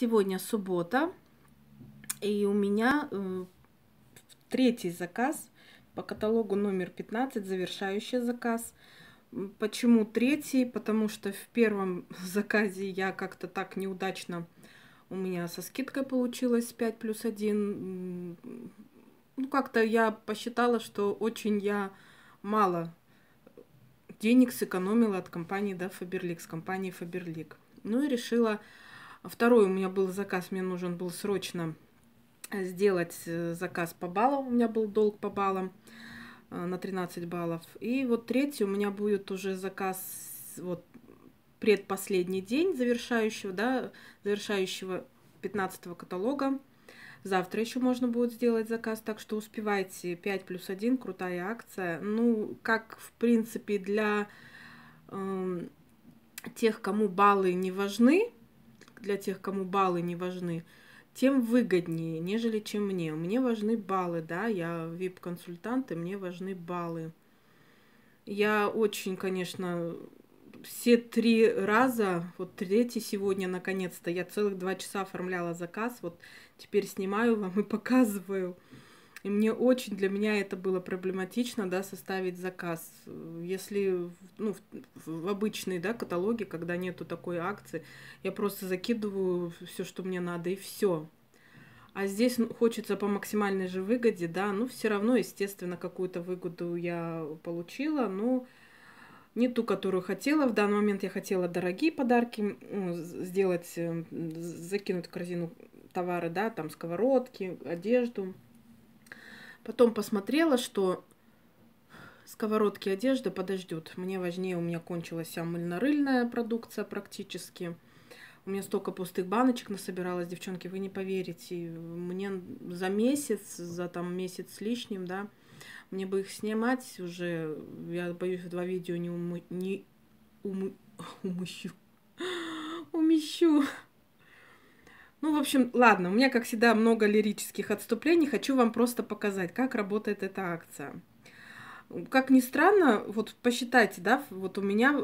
Сегодня суббота, и у меня э, третий заказ по каталогу номер 15, завершающий заказ. Почему третий? Потому что в первом заказе я как-то так неудачно, у меня со скидкой получилось 5 плюс 1. Ну, как-то я посчитала, что очень я мало э, денег сэкономила от компании, да, Faberlic, с компании Faberlic. Ну и решила а второй у меня был заказ, мне нужен был срочно э, сделать э, заказ по баллам. У меня был долг по баллам э, на 13 баллов. И вот третий у меня будет уже заказ вот предпоследний день завершающего, да, завершающего 15 каталога. Завтра еще можно будет сделать заказ, так что успевайте. 5 плюс 1, крутая акция. Ну, как, в принципе, для э, тех, кому баллы не важны, для тех, кому баллы не важны, тем выгоднее, нежели чем мне. Мне важны баллы, да, я вип-консультант, и мне важны баллы. Я очень, конечно, все три раза, вот третий сегодня наконец-то, я целых два часа оформляла заказ, вот теперь снимаю вам и показываю. И мне очень для меня это было проблематично, да, составить заказ. Если ну, в, в обычной да, каталоге, когда нету такой акции, я просто закидываю все, что мне надо, и все. А здесь ну, хочется по максимальной же выгоде, да, ну все равно, естественно, какую-то выгоду я получила, но не ту, которую хотела. В данный момент я хотела дорогие подарки ну, сделать, эм, закинуть в корзину товары, да, там сковородки, одежду. Потом посмотрела, что сковородки одежда подождет. Мне важнее, у меня кончилась вся мыльно-рыльная продукция практически. У меня столько пустых баночек насобиралось, девчонки, вы не поверите. Мне за месяц, за там месяц с лишним, да, мне бы их снимать уже, я боюсь, в два видео не, умы... не умы... умыщу. Умещу. Ну, в общем, ладно, у меня, как всегда, много лирических отступлений. Хочу вам просто показать, как работает эта акция. Как ни странно, вот посчитайте, да, вот у меня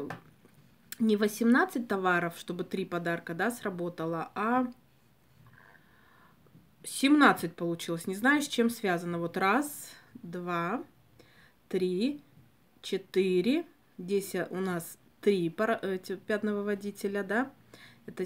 не 18 товаров, чтобы 3 подарка, да, сработало, а 17 получилось. Не знаю, с чем связано. Вот раз, два, три, четыре. Здесь у нас три э, пятного водителя да. Это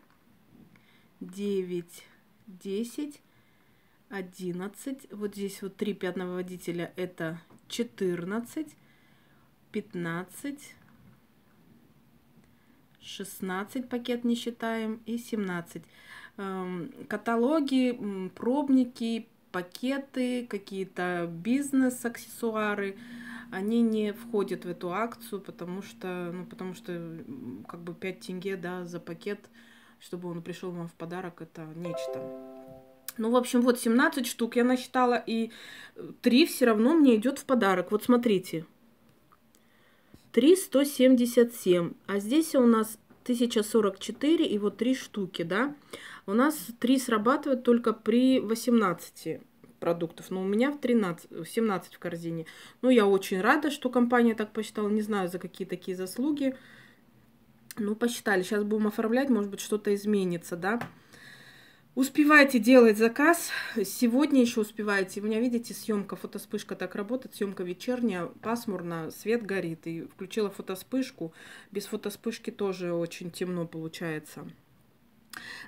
9, 10, 11. Вот здесь вот три пятновыводителя это 14, 15, 16 пакет не считаем и 17. Эм, каталоги, пробники, пакеты, какие-то бизнес-аксессуары, они не входят в эту акцию, потому что, ну, потому что как бы 5 тенге, да, за пакет – чтобы он пришел вам в подарок, это нечто. Ну, в общем, вот 17 штук я насчитала, и 3 э, все равно мне идет в подарок. Вот смотрите. 3177. А здесь у нас 1044 и вот 3 штуки, да? У нас 3 срабатывают только при 18 продуктов, но у меня в 13, в 17 в корзине. Ну, я очень рада, что компания так посчитала, не знаю, за какие такие заслуги. Ну, посчитали. Сейчас будем оформлять, может быть, что-то изменится, да. Успевайте делать заказ. Сегодня еще успеваете. У меня, видите, съемка, фотоспышка так работает. Съемка вечерняя, пасмурно, свет горит. И включила фотоспышку. Без фотоспышки тоже очень темно получается.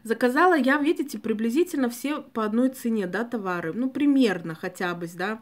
Заказала я, видите, приблизительно все по одной цене, да, товары. Ну, примерно хотя бы, да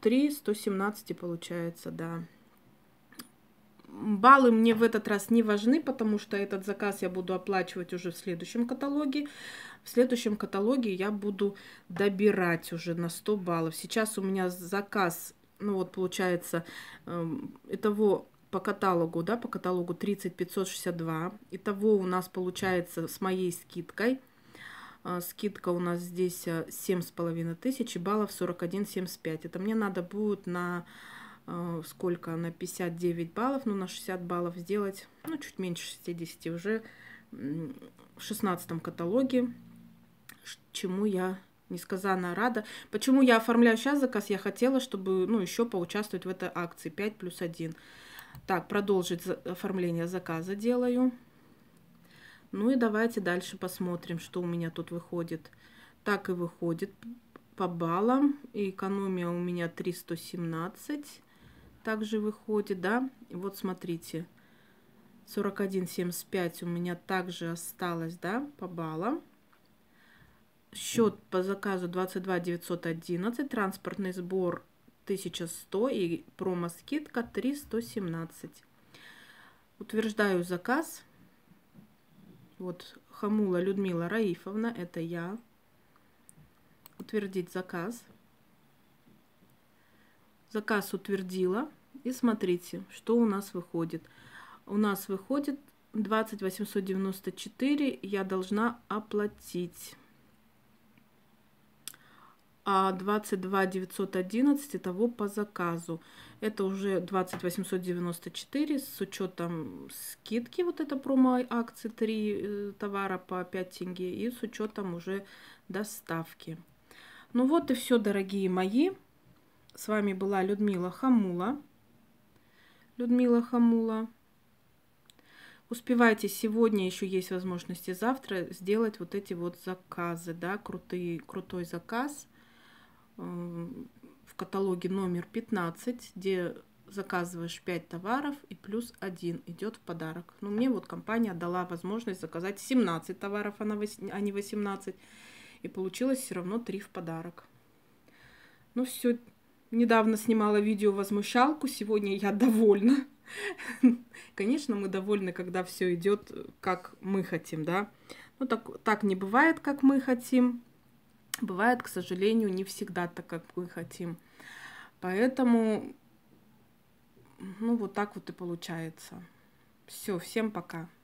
3 117 получается, да. Баллы мне в этот раз не важны, потому что этот заказ я буду оплачивать уже в следующем каталоге. В следующем каталоге я буду добирать уже на 100 баллов. Сейчас у меня заказ, ну вот получается, этого эм, по каталогу, да, по каталогу 30562. Итого у нас получается с моей скидкой – а, скидка у нас здесь э, семь с половиной тысяч и баллов 41,75. Это мне надо будет на э, сколько? На 59 баллов, ну на 60 баллов сделать, ну чуть меньше 60 уже в 16 каталоге, чему я несказанно рада. Почему я оформляю сейчас заказ? Я хотела, чтобы ну, еще поучаствовать в этой акции 5 плюс 1. Так, продолжить оформление заказа делаю. Ну и давайте дальше посмотрим, что у меня тут выходит. Так и выходит по баллам. И экономия у меня 317 также выходит, да. И вот смотрите, 41,75 у меня также осталось, да, по баллам. Счет по заказу 22 911, транспортный сбор 1100 и промо-скидка 317. Утверждаю заказ. Вот Хамула Людмила Раифовна, это я. Утвердить заказ. Заказ утвердила. И смотрите, что у нас выходит. У нас выходит 20894, я должна оплатить а 22 911 того по заказу. Это уже 20 894 с учетом скидки, вот это промо-акции 3 э, товара по 5 тенге и с учетом уже доставки. Ну вот и все, дорогие мои. С вами была Людмила Хамула. Людмила Хамула. Успевайте, сегодня еще есть возможности завтра сделать вот эти вот заказы, да, крутые, крутой заказ – Э, в каталоге номер 15, где заказываешь 5 товаров и плюс один идет в подарок. Ну, мне вот компания дала возможность заказать 17 товаров, а, а не 18. И получилось все равно 3 в подарок. Ну, все. Недавно снимала видео возмущалку, сегодня я довольна. Конечно, мы довольны, когда все идет э, как мы хотим, да. Ну, так, так не бывает, как мы хотим бывает, к сожалению, не всегда так, как мы хотим. Поэтому, ну, вот так вот и получается. Все, всем пока.